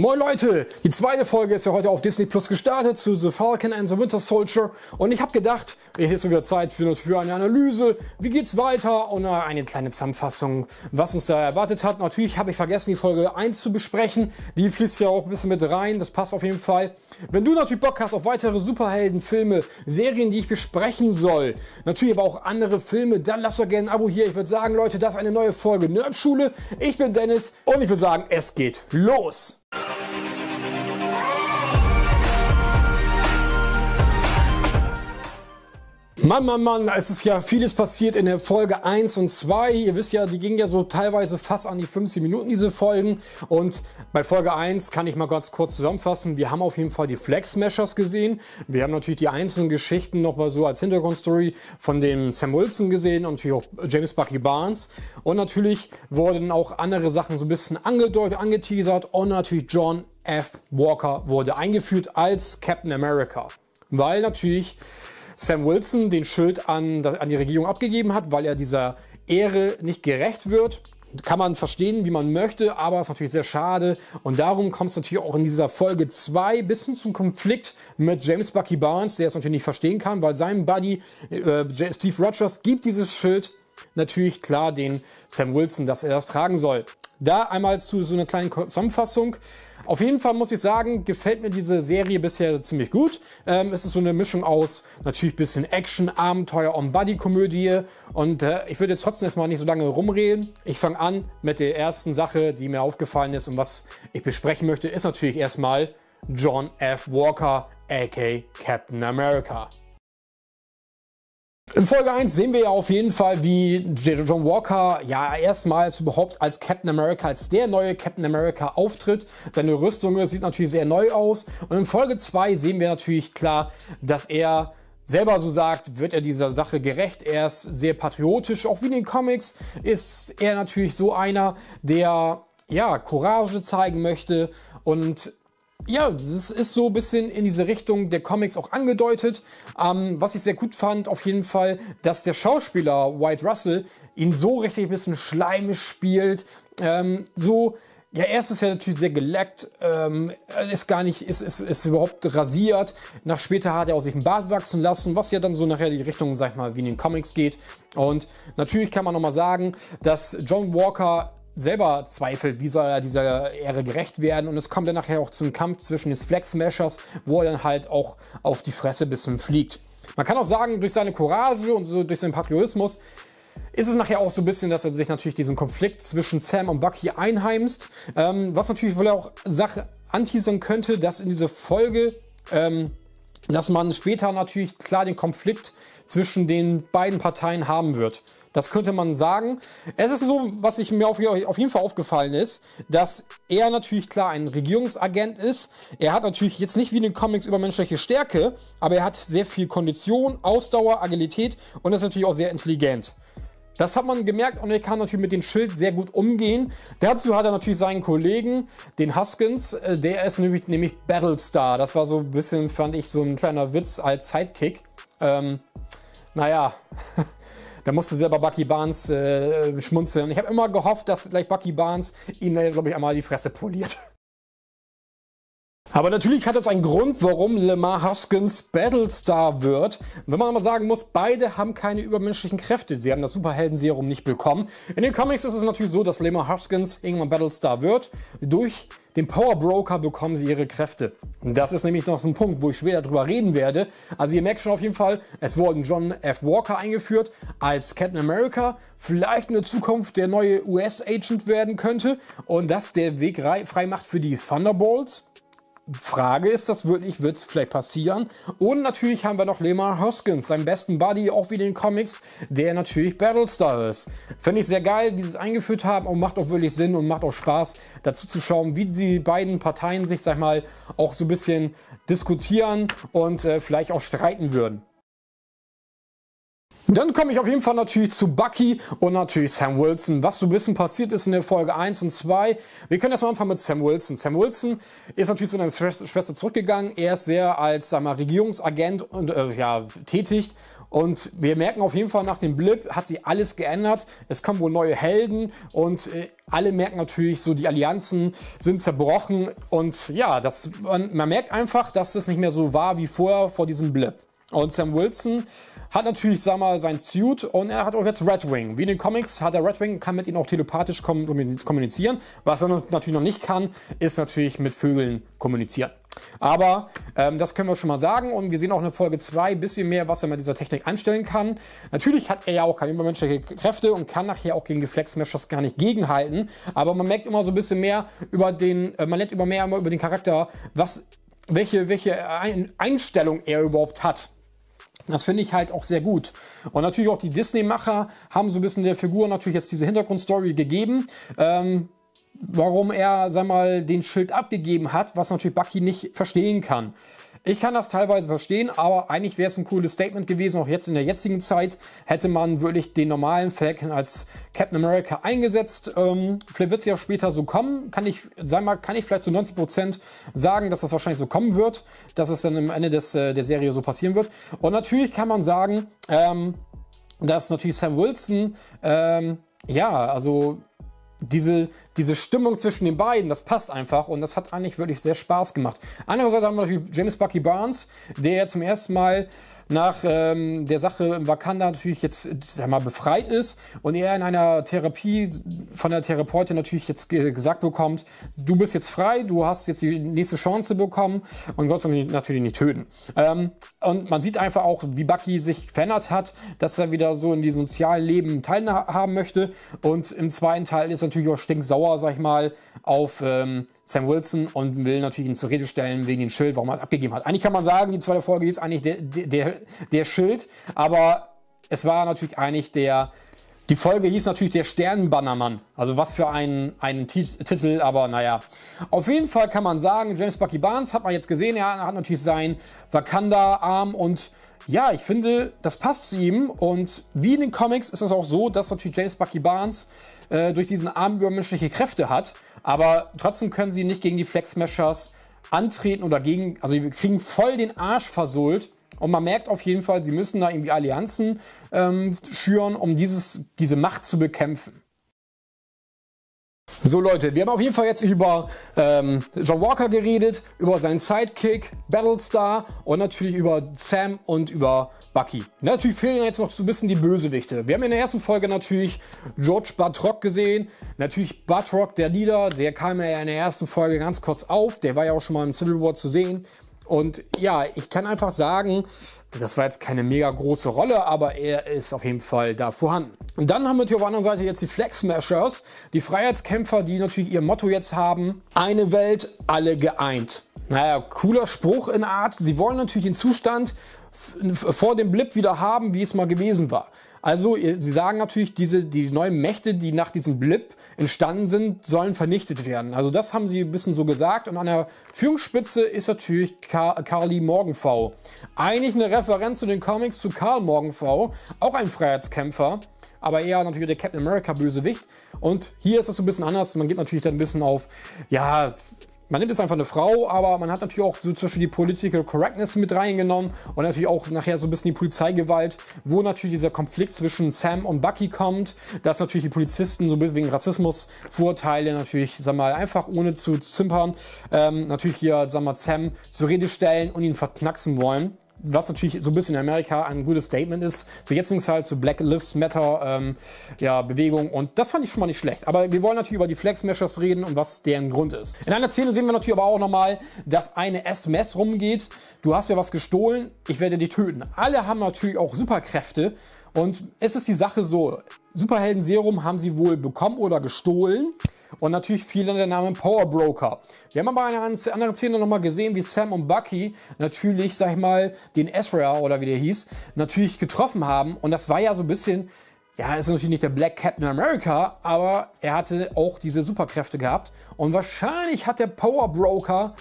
Moin Leute, die zweite Folge ist ja heute auf Disney Plus gestartet zu The Falcon and the Winter Soldier und ich habe gedacht, jetzt ist wieder Zeit für, für, eine Analyse, wie geht's weiter und äh, eine kleine Zusammenfassung, was uns da erwartet hat. Natürlich habe ich vergessen, die Folge 1 zu besprechen, die fließt ja auch ein bisschen mit rein, das passt auf jeden Fall. Wenn du natürlich Bock hast auf weitere Superheldenfilme, Serien, die ich besprechen soll, natürlich aber auch andere Filme, dann lass doch gerne ein Abo hier. Ich würde sagen, Leute, das ist eine neue Folge Nerdschule. Ich bin Dennis und ich würde sagen, es geht los. Mann, Mann, Mann, es ist ja vieles passiert in der Folge 1 und 2. Ihr wisst ja, die gingen ja so teilweise fast an die 15 Minuten, diese Folgen. Und bei Folge 1 kann ich mal ganz kurz zusammenfassen. Wir haben auf jeden Fall die Flex Smashers gesehen. Wir haben natürlich die einzelnen Geschichten nochmal so als Hintergrundstory von dem Sam Wilson gesehen und natürlich auch James Bucky Barnes. Und natürlich wurden auch andere Sachen so ein bisschen angedeutet, angeteasert. Und natürlich John F. Walker wurde eingeführt als Captain America. Weil natürlich Sam Wilson den Schild an, an die Regierung abgegeben hat, weil er dieser Ehre nicht gerecht wird. Kann man verstehen, wie man möchte, aber ist natürlich sehr schade. Und darum kommt es natürlich auch in dieser Folge 2 bis hin zum Konflikt mit James Bucky Barnes, der es natürlich nicht verstehen kann, weil sein Buddy äh, Steve Rogers gibt dieses Schild natürlich klar den Sam Wilson, dass er das tragen soll. Da einmal zu so einer kleinen Zusammenfassung. Auf jeden Fall muss ich sagen, gefällt mir diese Serie bisher ziemlich gut. Ähm, es ist so eine Mischung aus natürlich bisschen Action, Abenteuer und Buddy-Komödie. Und äh, ich würde jetzt trotzdem erstmal nicht so lange rumreden. Ich fange an mit der ersten Sache, die mir aufgefallen ist und was ich besprechen möchte, ist natürlich erstmal John F. Walker, aka Captain America. In Folge 1 sehen wir ja auf jeden Fall, wie John Walker ja erstmals überhaupt als Captain America, als der neue Captain America auftritt. Seine Rüstung sieht natürlich sehr neu aus. Und in Folge 2 sehen wir natürlich klar, dass er selber so sagt, wird er dieser Sache gerecht. Er ist sehr patriotisch. Auch wie in den Comics ist er natürlich so einer, der ja Courage zeigen möchte und ja, es ist so ein bisschen in diese Richtung der Comics auch angedeutet. Ähm, was ich sehr gut fand, auf jeden Fall, dass der Schauspieler White Russell ihn so richtig ein bisschen schleimisch spielt. Ähm, so, ja, erst ist er natürlich sehr geleckt, ähm, ist gar nicht, ist, ist, ist überhaupt rasiert. Nach später hat er auch sich ein Bart wachsen lassen, was ja dann so nachher die Richtung, sag ich mal, wie in den Comics geht. Und natürlich kann man nochmal sagen, dass John Walker selber zweifelt, wie soll er dieser Ehre gerecht werden. Und es kommt dann nachher auch zum Kampf zwischen den Flex Smashers, wo er dann halt auch auf die Fresse ein bisschen fliegt. Man kann auch sagen, durch seine Courage und so durch seinen Patriotismus ist es nachher auch so ein bisschen, dass er sich natürlich diesen Konflikt zwischen Sam und Bucky einheimst. Ähm, was natürlich wohl auch Sache anteasern könnte, dass in dieser Folge, ähm, dass man später natürlich klar den Konflikt zwischen den beiden Parteien haben wird. Das könnte man sagen. Es ist so, was ich mir auf, auf jeden Fall aufgefallen ist, dass er natürlich klar ein Regierungsagent ist. Er hat natürlich jetzt nicht wie in den Comics übermenschliche Stärke, aber er hat sehr viel Kondition, Ausdauer, Agilität und ist natürlich auch sehr intelligent. Das hat man gemerkt und er kann natürlich mit dem Schild sehr gut umgehen. Dazu hat er natürlich seinen Kollegen, den Huskins, äh, der ist nämlich, nämlich Battlestar. Das war so ein bisschen, fand ich, so ein kleiner Witz als Sidekick. Ähm, naja, Da musste selber Bucky Barnes äh, schmunzeln. ich habe immer gehofft, dass gleich Bucky Barnes ihn, äh, glaube ich, einmal die Fresse poliert. Aber natürlich hat es einen Grund, warum Lemar Huskins Battlestar wird. Wenn man mal sagen muss, beide haben keine übermenschlichen Kräfte. Sie haben das Superhelden-Serum nicht bekommen. In den Comics ist es natürlich so, dass Lemar Huskins irgendwann Battlestar wird. Durch den Power Broker bekommen sie ihre Kräfte. das ist nämlich noch so ein Punkt, wo ich später drüber reden werde. Also ihr merkt schon auf jeden Fall, es wurden John F. Walker eingeführt als Captain America, vielleicht in der Zukunft der neue US-Agent werden könnte und das der Weg frei macht für die Thunderbolts. Frage ist, das würde ich, wird vielleicht passieren. Und natürlich haben wir noch Lemar Hoskins, seinen besten Buddy, auch wie den Comics, der natürlich Battlestar ist. Finde ich sehr geil, wie sie es eingeführt haben und macht auch wirklich Sinn und macht auch Spaß, dazu zu schauen, wie die beiden Parteien sich, sag mal, auch so ein bisschen diskutieren und äh, vielleicht auch streiten würden. Dann komme ich auf jeden Fall natürlich zu Bucky und natürlich Sam Wilson. Was so ein bisschen passiert ist in der Folge 1 und 2. Wir können erstmal anfangen mit Sam Wilson. Sam Wilson ist natürlich zu seiner Schwester zurückgegangen. Er ist sehr als sagen wir, Regierungsagent und, äh, ja, tätig. Und wir merken auf jeden Fall nach dem Blip hat sich alles geändert. Es kommen wohl neue Helden und äh, alle merken natürlich so, die Allianzen sind zerbrochen. Und ja, das, man, man merkt einfach, dass es nicht mehr so war wie vorher vor diesem Blip. Und Sam Wilson hat natürlich, sag mal, sein Suit und er hat auch jetzt Red Wing. Wie in den Comics hat er Red Wing, kann mit ihnen auch telepathisch kommunizieren. Was er natürlich noch nicht kann, ist natürlich mit Vögeln kommunizieren. Aber ähm, das können wir schon mal sagen und wir sehen auch in Folge 2 ein bisschen mehr, was er mit dieser Technik anstellen kann. Natürlich hat er ja auch keine übermenschlichen Kräfte und kann nachher auch gegen die flex gar nicht gegenhalten, aber man merkt immer so ein bisschen mehr über den, äh, man lernt immer mehr über den Charakter, was, welche, welche Einstellung er überhaupt hat. Das finde ich halt auch sehr gut. Und natürlich auch die Disney-Macher haben so ein bisschen der Figur natürlich jetzt diese Hintergrundstory gegeben. Ähm, warum er, sag mal, den Schild abgegeben hat, was natürlich Bucky nicht verstehen kann. Ich kann das teilweise verstehen, aber eigentlich wäre es ein cooles Statement gewesen, auch jetzt in der jetzigen Zeit hätte man wirklich den normalen Falcon als Captain America eingesetzt. Ähm, vielleicht wird es ja später so kommen, kann ich, sei mal, kann ich vielleicht zu so 90% sagen, dass das wahrscheinlich so kommen wird, dass es dann am Ende des, äh, der Serie so passieren wird. Und natürlich kann man sagen, ähm, dass natürlich Sam Wilson ähm, ja, also diese, diese Stimmung zwischen den beiden, das passt einfach und das hat eigentlich wirklich sehr Spaß gemacht. Andererseits haben wir natürlich James Bucky Barnes, der zum ersten Mal nach ähm, der Sache im Wakanda natürlich jetzt, sag mal, befreit ist und er in einer Therapie von der Therapeutin natürlich jetzt gesagt bekommt, du bist jetzt frei, du hast jetzt die nächste Chance bekommen und sollst natürlich nicht töten. Ähm, und man sieht einfach auch, wie Bucky sich verändert hat, dass er wieder so in diesem sozialen Leben teilhaben möchte. Und im zweiten Teil ist natürlich auch stinksauer, sag ich mal, auf ähm, Sam Wilson und will natürlich ihn zur Rede stellen wegen dem Schild, warum er es abgegeben hat. Eigentlich kann man sagen, die zweite Folge ist eigentlich der, der, der Schild, aber es war natürlich eigentlich der die Folge hieß natürlich der Sternenbannermann. Also was für ein, ein Titel, aber naja. Auf jeden Fall kann man sagen, James Bucky Barnes hat man jetzt gesehen, er hat natürlich seinen Wakanda-Arm und ja, ich finde, das passt zu ihm. Und wie in den Comics ist es auch so, dass natürlich James Bucky Barnes äh, durch diesen Arm übermenschliche Kräfte hat. Aber trotzdem können sie nicht gegen die Flex Smashers antreten oder gegen. Also wir kriegen voll den Arsch versohlt und man merkt auf jeden Fall, sie müssen da irgendwie Allianzen ähm, schüren, um dieses, diese Macht zu bekämpfen. So Leute, wir haben auf jeden Fall jetzt über ähm, John Walker geredet, über seinen Sidekick, Battlestar und natürlich über Sam und über Bucky. Natürlich fehlen jetzt noch so ein bisschen die Bösewichte. Wir haben in der ersten Folge natürlich George Batrock gesehen. Natürlich Batrock, der Leader, der kam ja in der ersten Folge ganz kurz auf. Der war ja auch schon mal im Civil War zu sehen. Und ja, ich kann einfach sagen, das war jetzt keine mega große Rolle, aber er ist auf jeden Fall da vorhanden. Und dann haben wir hier auf der anderen Seite jetzt die Flag Smashers, die Freiheitskämpfer, die natürlich ihr Motto jetzt haben, eine Welt, alle geeint. Naja, cooler Spruch in Art. Sie wollen natürlich den Zustand vor dem Blip wieder haben, wie es mal gewesen war. Also sie sagen natürlich, diese, die neuen Mächte, die nach diesem Blip entstanden sind, sollen vernichtet werden. Also das haben sie ein bisschen so gesagt. Und an der Führungsspitze ist natürlich Car Carly Morgenfau. Eigentlich eine Referenz zu den Comics zu Carl Morgenfau, auch ein Freiheitskämpfer aber eher natürlich der Captain America Bösewicht. Und hier ist das so ein bisschen anders. Man geht natürlich dann ein bisschen auf, ja, man nimmt jetzt einfach eine Frau, aber man hat natürlich auch so zum Beispiel die Political Correctness mit reingenommen und natürlich auch nachher so ein bisschen die Polizeigewalt, wo natürlich dieser Konflikt zwischen Sam und Bucky kommt, dass natürlich die Polizisten so ein bisschen wegen Rassismus Vorurteile natürlich, sag mal, einfach ohne zu zimpern, ähm, natürlich hier, sag mal, Sam zur Rede stellen und ihn verknacksen wollen was natürlich so ein bisschen in Amerika ein gutes Statement ist, zur jetzigen Zeit zu Black Lives Matter ähm, ja, Bewegung und das fand ich schon mal nicht schlecht. Aber wir wollen natürlich über die Flex Flexmeshers reden und was deren Grund ist. In einer Szene sehen wir natürlich aber auch nochmal, dass eine SMS rumgeht, du hast mir was gestohlen, ich werde dich töten. Alle haben natürlich auch Superkräfte und es ist die Sache so, Superhelden-Serum haben sie wohl bekommen oder gestohlen. Und natürlich fiel dann der Name Power Broker. Wir haben aber in einer anderen Szene nochmal gesehen, wie Sam und Bucky natürlich, sag ich mal, den Ezra oder wie der hieß, natürlich getroffen haben. Und das war ja so ein bisschen, ja, ist natürlich nicht der Black Captain America, aber er hatte auch diese Superkräfte gehabt. Und wahrscheinlich hat der Power Broker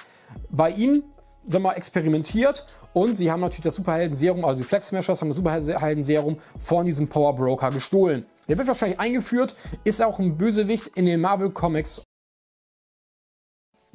bei ihm, sag mal, experimentiert und sie haben natürlich das Superhelden-Serum, also die Flex Smashers haben das Superhelden-Serum von diesem Power Broker gestohlen. Der wird wahrscheinlich eingeführt, ist auch ein Bösewicht in den Marvel Comics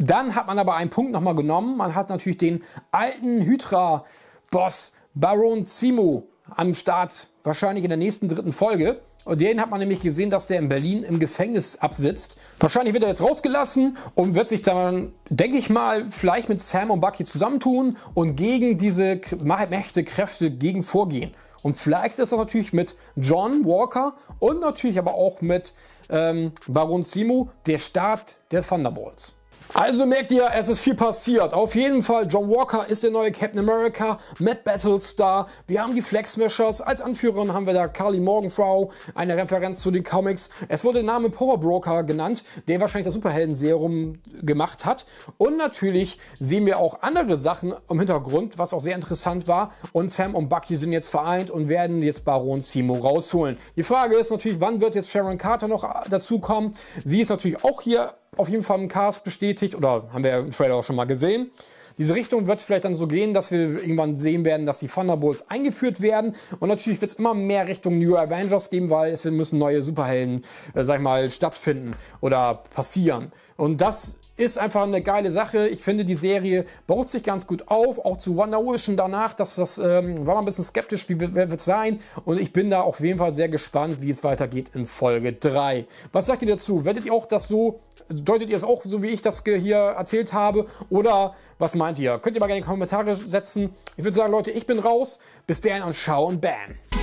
dann hat man aber einen Punkt nochmal genommen. Man hat natürlich den alten Hydra-Boss Baron Zimo am Start, wahrscheinlich in der nächsten dritten Folge. Und den hat man nämlich gesehen, dass der in Berlin im Gefängnis absitzt. Wahrscheinlich wird er jetzt rausgelassen und wird sich dann, denke ich mal, vielleicht mit Sam und Bucky zusammentun und gegen diese Kräfte gegen vorgehen. Und vielleicht ist das natürlich mit John Walker und natürlich aber auch mit ähm, Baron Simo der Start der Thunderbolts. Also merkt ihr, es ist viel passiert. Auf jeden Fall, John Walker ist der neue Captain America, Matt Battlestar. Wir haben die Flex Smashers. Als Anführerin haben wir da Carly Morgenfrau, eine Referenz zu den Comics. Es wurde der Name Power Broker genannt, der wahrscheinlich das Superhelden-Serum gemacht hat. Und natürlich sehen wir auch andere Sachen im Hintergrund, was auch sehr interessant war. Und Sam und Bucky sind jetzt vereint und werden jetzt Baron Simo rausholen. Die Frage ist natürlich, wann wird jetzt Sharon Carter noch dazukommen? Sie ist natürlich auch hier auf jeden Fall im Cast bestätigt oder haben wir ja im Trailer auch schon mal gesehen. Diese Richtung wird vielleicht dann so gehen, dass wir irgendwann sehen werden, dass die Thunderbolts eingeführt werden. Und natürlich wird es immer mehr Richtung New Avengers geben, weil es müssen neue Superhelden, äh, sag ich mal, stattfinden oder passieren. Und das ist einfach eine geile Sache. Ich finde, die Serie baut sich ganz gut auf, auch zu Wonder Vision danach. Das, das ähm, war man ein bisschen skeptisch, wie wird es sein? Und ich bin da auf jeden Fall sehr gespannt, wie es weitergeht in Folge 3. Was sagt ihr dazu? Werdet ihr auch das so deutet ihr es auch so, wie ich das hier erzählt habe? Oder was meint ihr? Könnt ihr mal gerne in die Kommentare setzen. Ich würde sagen, Leute, ich bin raus. Bis dann und ciao und bam.